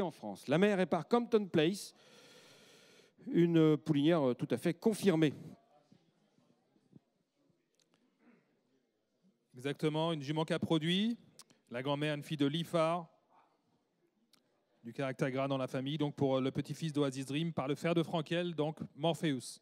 en France. La mère est par Compton Place, une poulinière euh, tout à fait confirmée. Exactement, une jument qu'a produit, la grand-mère, une fille de Lifar, du caractère gras dans la famille, donc pour euh, le petit-fils d'Oasis Dream, par le frère de Frankel, donc Morpheus.